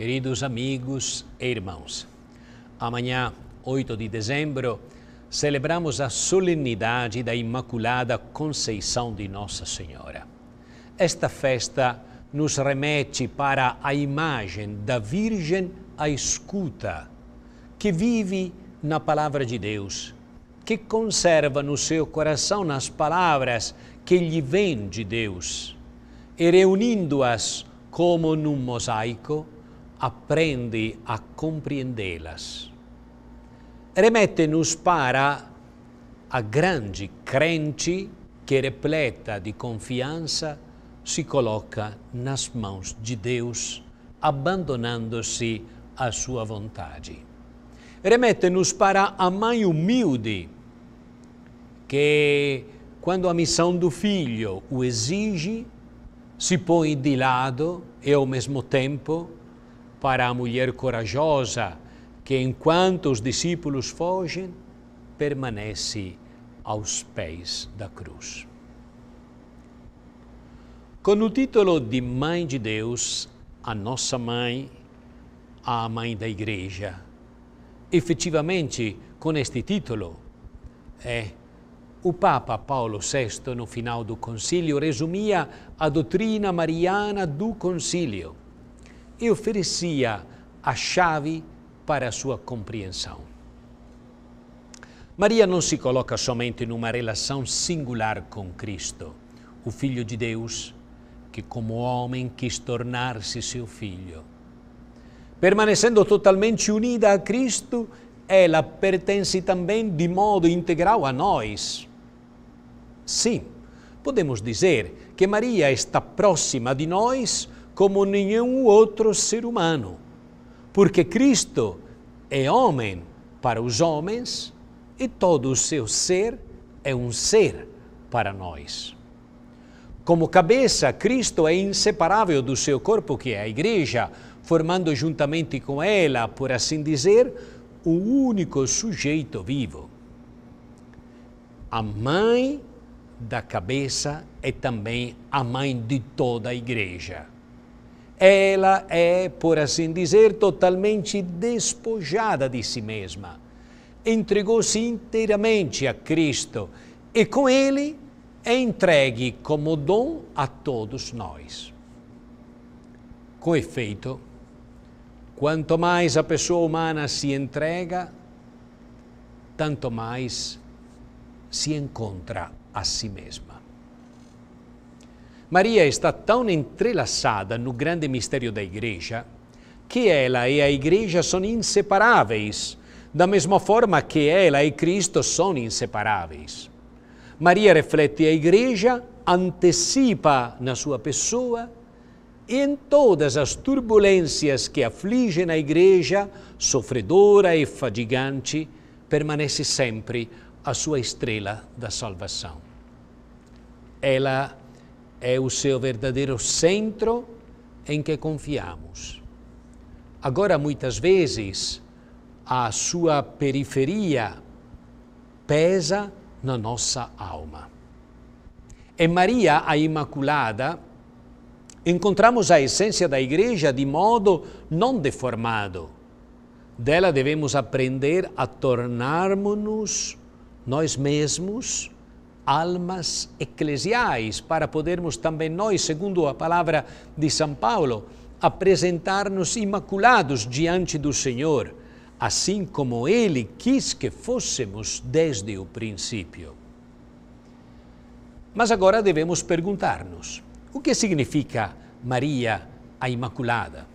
Queridos amigos e irmãos, amanhã, 8 de dezembro, celebramos a solenidade da Imaculada Conceição de Nossa Senhora. Esta festa nos remete para a imagem da Virgem à escuta, que vive na Palavra de Deus, que conserva no seu coração as palavras que lhe vêm de Deus, e reunindo-as como num mosaico, aprende a compreendê-las. Remete nos para a grande crente que, repleta de confiança, se coloca nas mãos de Deus, abandonando-se à sua vontade. Remete-nos para a mãe humilde, que, quando a missão do filho o exige, se põe de lado e, ao mesmo tempo, para a mulher corajosa, que enquanto os discípulos fogem, permanece aos pés da cruz. Com o título de Mãe de Deus, a nossa mãe, a mãe da Igreja. Efetivamente, com este título, é o Papa Paulo VI, no final do concílio, resumia a doutrina mariana do concílio e oferecia a chave para a sua compreensão. Maria não se coloca somente numa relação singular com Cristo, o Filho de Deus, que como homem quis tornar-se seu filho. Permanecendo totalmente unida a Cristo, ela pertence também de modo integral a nós. Sim, podemos dizer que Maria está próxima de nós como nenhum outro ser humano, porque Cristo é homem para os homens e todo o seu ser é um ser para nós. Como cabeça, Cristo é inseparável do seu corpo, que é a Igreja, formando juntamente com ela, por assim dizer, o único sujeito vivo. A mãe da cabeça é também a mãe de toda a Igreja ela é, por assim dizer, totalmente despojada de si mesma. Entregou-se inteiramente a Cristo e com ele é entregue como dom a todos nós. Com efeito, quanto mais a pessoa humana se entrega, tanto mais se encontra a si mesma. Maria está tão entrelaçada no grande mistério da Igreja que ela e a Igreja são inseparáveis, da mesma forma que ela e Cristo são inseparáveis. Maria reflete a Igreja, antecipa na sua pessoa e em todas as turbulências que afligem a Igreja, sofredora e fadigante, permanece sempre a sua estrela da salvação. Ela é o seu verdadeiro centro em que confiamos. Agora, muitas vezes, a sua periferia pesa na nossa alma. Em Maria, a Imaculada, encontramos a essência da Igreja de modo não deformado. Dela devemos aprender a tornarmos-nos nós mesmos almas eclesiais, para podermos também nós, segundo a palavra de São Paulo, apresentar-nos imaculados diante do Senhor, assim como Ele quis que fôssemos desde o princípio. Mas agora devemos perguntar-nos: o que significa Maria a Imaculada?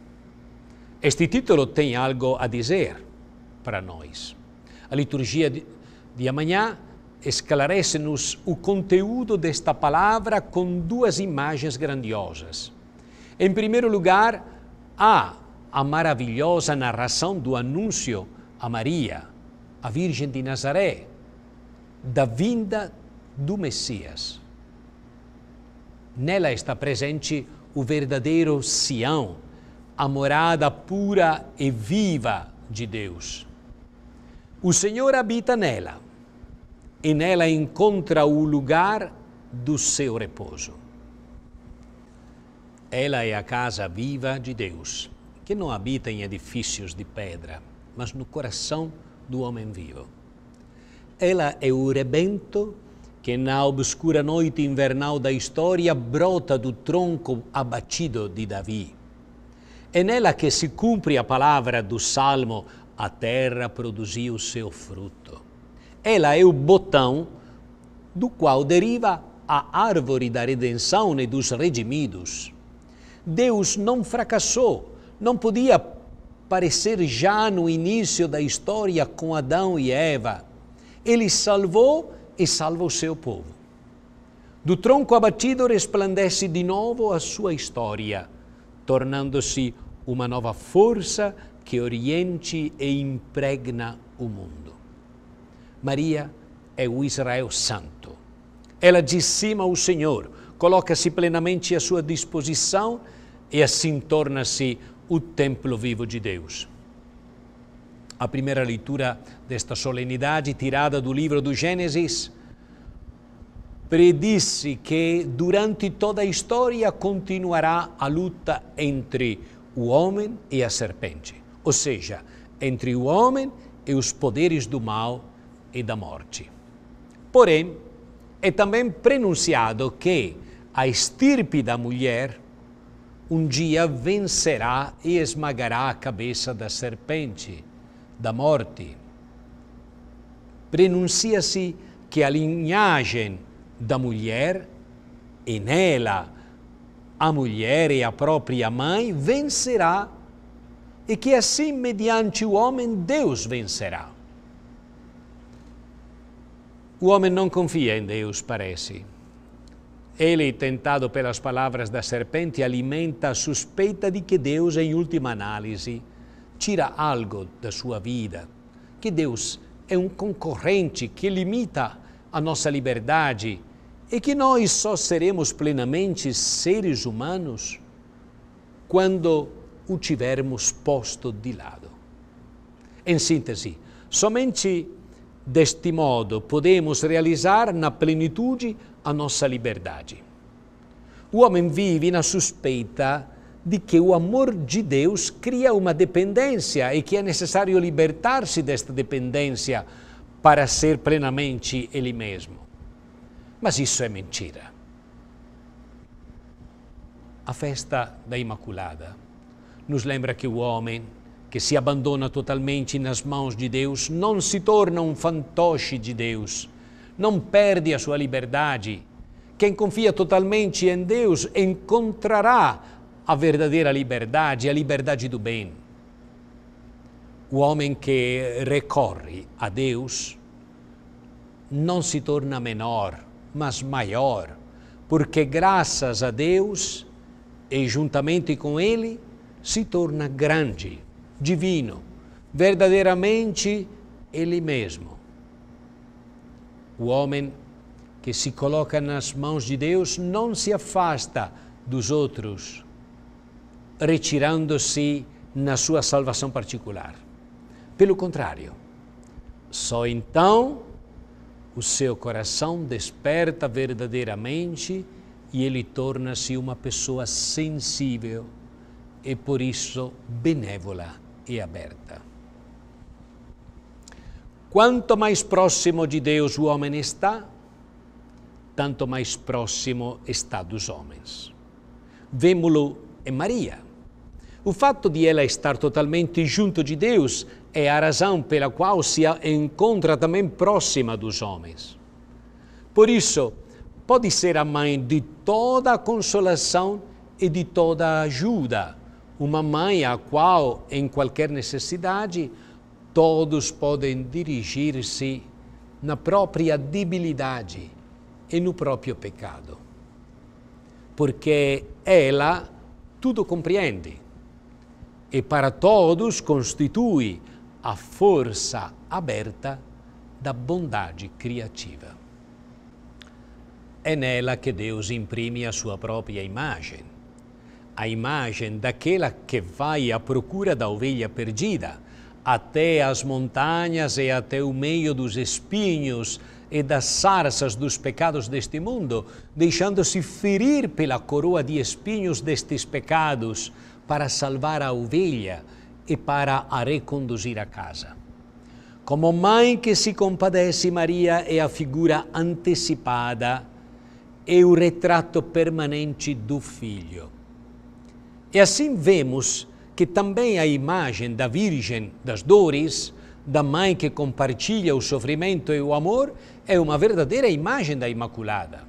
Este título tem algo a dizer para nós. A liturgia de amanhã esclarece-nos o conteúdo desta palavra com duas imagens grandiosas. Em primeiro lugar, há a maravilhosa narração do anúncio a Maria, a Virgem de Nazaré, da vinda do Messias. Nela está presente o verdadeiro Sião, a morada pura e viva de Deus. O Senhor habita nela e nela encontra o lugar do seu repouso. Ela é a casa viva de Deus, que não habita em edifícios de pedra, mas no coração do homem vivo. Ela é o rebento que na obscura noite invernal da história brota do tronco abatido de Davi. É nela que se cumpre a palavra do Salmo: a terra produziu seu fruto ela é o botão do qual deriva a árvore da redenção e dos redimidos. Deus não fracassou, não podia parecer já no início da história com Adão e Eva. Ele salvou e salva o seu povo. Do tronco abatido resplandece de novo a sua história, tornando-se uma nova força que oriente e impregna o mundo. Maria é o Israel Santo. Ela dissima o Senhor, coloca-se plenamente à sua disposição e assim torna-se o templo vivo de Deus. A primeira leitura desta solenidade, tirada do livro do Gênesis, predisse que durante toda a história continuará a luta entre o homem e a serpente, ou seja, entre o homem e os poderes do mal e da morte. Porém, é também prenunciado que a estirpe da mulher um dia vencerá e esmagará a cabeça da serpente, da morte. Prenuncia-se que a linhagem da mulher, e nela a mulher e a própria mãe, vencerá, e que assim, mediante o homem, Deus vencerá. O homem não confia em Deus, parece. Ele, tentado pelas palavras da serpente, alimenta a suspeita de que Deus, em última análise, tira algo da sua vida, que Deus é um concorrente que limita a nossa liberdade e que nós só seremos plenamente seres humanos quando o tivermos posto de lado. Em síntese, somente Deste modo, podemos realizar na plenitude a nossa liberdade. O homem vive na suspeita de que o amor de Deus cria uma dependência e que é necessário libertar-se desta dependência para ser plenamente ele mesmo. Mas isso é mentira. A festa da Imaculada nos lembra que o homem que se abandona totalmente nas mãos de Deus, não se torna um fantoche de Deus, não perde a sua liberdade. Quem confia totalmente em Deus encontrará a verdadeira liberdade, a liberdade do bem. O homem que recorre a Deus não se torna menor, mas maior, porque graças a Deus e juntamente com Ele se torna grande divino, verdadeiramente Ele mesmo. O homem que se coloca nas mãos de Deus não se afasta dos outros, retirando-se na sua salvação particular. Pelo contrário, só então o seu coração desperta verdadeiramente e ele torna-se uma pessoa sensível e por isso benévola e aberta. Quanto mais próximo de Deus o homem está, tanto mais próximo está dos homens. Vemo-lo em Maria. O fato de ela estar totalmente junto de Deus é a razão pela qual se encontra também próxima dos homens. Por isso, pode ser a mãe de toda a consolação e de toda a ajuda uma mãe a qual, em qualquer necessidade, todos podem dirigir-se na própria debilidade e no próprio pecado. Porque ela tudo compreende e para todos constitui a força aberta da bondade criativa. É nela que Deus imprime a sua própria imagem a imagem daquela que vai à procura da ovelha perdida, até as montanhas e até o meio dos espinhos e das sarças dos pecados deste mundo, deixando-se ferir pela coroa de espinhos destes pecados, para salvar a ovelha e para a reconduzir a casa. Como mãe que se compadece, Maria é a figura antecipada e o retrato permanente do filho. E assim vemos que também a imagem da Virgem das Dores, da mãe que compartilha o sofrimento e o amor, é uma verdadeira imagem da Imaculada.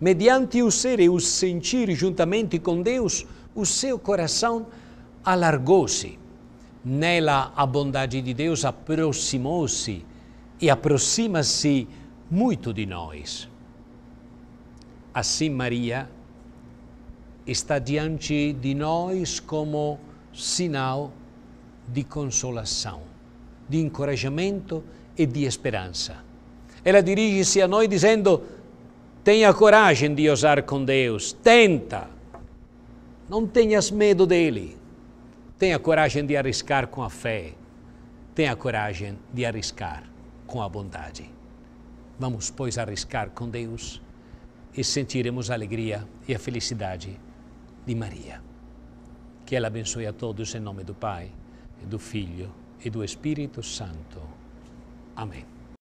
Mediante o ser e o sentir juntamente com Deus, o seu coração alargou-se. Nela, a bondade de Deus aproximou-se e aproxima-se muito de nós. Assim, Maria está diante de nós como sinal de consolação, de encorajamento e de esperança. Ela dirige-se a nós dizendo: tenha coragem de ousar com Deus, tenta, não tenhas medo dele, tenha coragem de arriscar com a fé, tenha coragem de arriscar com a bondade. Vamos, pois, arriscar com Deus e sentiremos a alegria e a felicidade di Maria, che alla bensoiatò del in nome do Pai, e do Figlio, e do Spirito Santo. Amen.